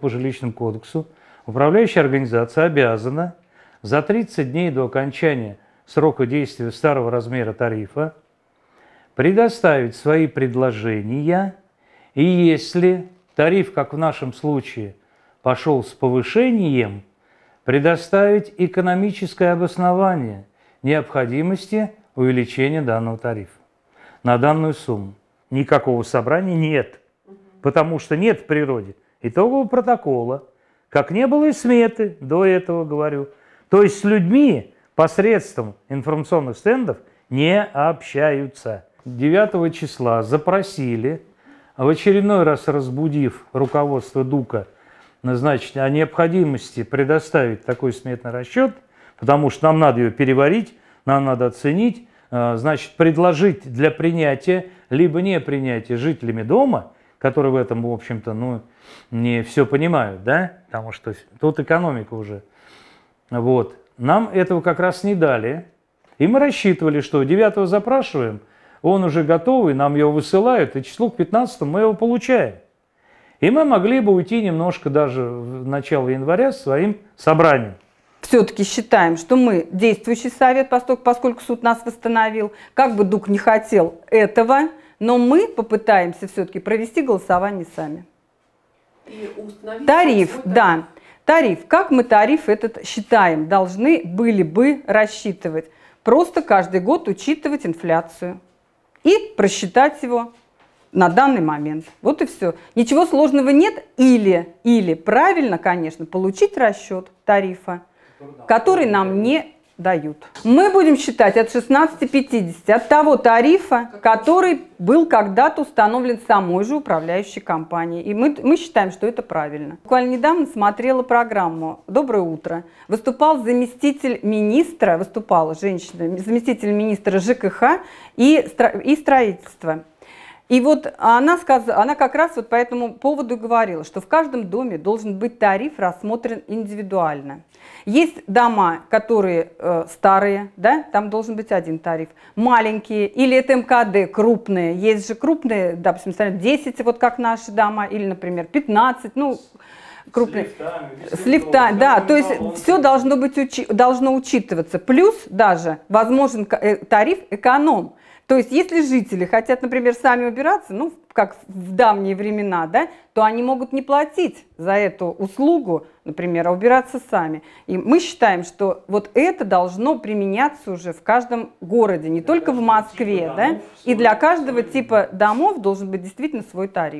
по жилищному кодексу управляющая организация обязана за 30 дней до окончания срока действия старого размера тарифа предоставить свои предложения, и если тариф, как в нашем случае, пошел с повышением, предоставить экономическое обоснование необходимости увеличения данного тарифа на данную сумму. Никакого собрания нет, потому что нет в природе – итогового протокола, как не было и сметы, до этого говорю. То есть с людьми посредством информационных стендов не общаются. 9 числа запросили, в очередной раз разбудив руководство Дука, значит, о необходимости предоставить такой сметный расчет, потому что нам надо ее переварить, нам надо оценить, э, значит, предложить для принятия, либо не принятия жителями дома – которые в этом, в общем-то, ну, не все понимают, да, потому что тут экономика уже. Вот. Нам этого как раз не дали, и мы рассчитывали, что 9 запрашиваем, он уже готовый, нам его высылают, и число к 15 мы его получаем. И мы могли бы уйти немножко даже в начало января с своим собранием все-таки считаем, что мы действующий совет, поскольку суд нас восстановил. Как бы Дук не хотел этого, но мы попытаемся все-таки провести голосование сами. тариф, свой, да. Тариф. Как мы тариф этот считаем? Должны были бы рассчитывать. Просто каждый год учитывать инфляцию и просчитать его на данный момент. Вот и все. Ничего сложного нет. Или, или правильно, конечно, получить расчет тарифа, который нам не дают. Мы будем считать от 16,50 от того тарифа, который был когда-то установлен самой же управляющей компанией. И мы, мы считаем, что это правильно. Буквально недавно смотрела программу «Доброе утро». Выступал заместитель министра, выступала женщина, заместитель министра ЖКХ и, стро и строительства. И вот она, сказала, она как раз вот по этому поводу говорила, что в каждом доме должен быть тариф рассмотрен индивидуально. Есть дома, которые э, старые, да, там должен быть один тариф. Маленькие, или это МКД, крупные. Есть же крупные, допустим, 10, вот как наши дома, или, например, 15, ну, крупные. С лифтами. С лифтами да, то есть колонки. все должно, быть, учи, должно учитываться. Плюс даже возможен э, тариф эконом. То есть если жители хотят, например, сами убираться, ну, как в давние времена, да, то они могут не платить за эту услугу, например, а убираться сами. И мы считаем, что вот это должно применяться уже в каждом городе, не для только в типа Москве, типа да, домов, и для каждого типа домов должен быть действительно свой тариф.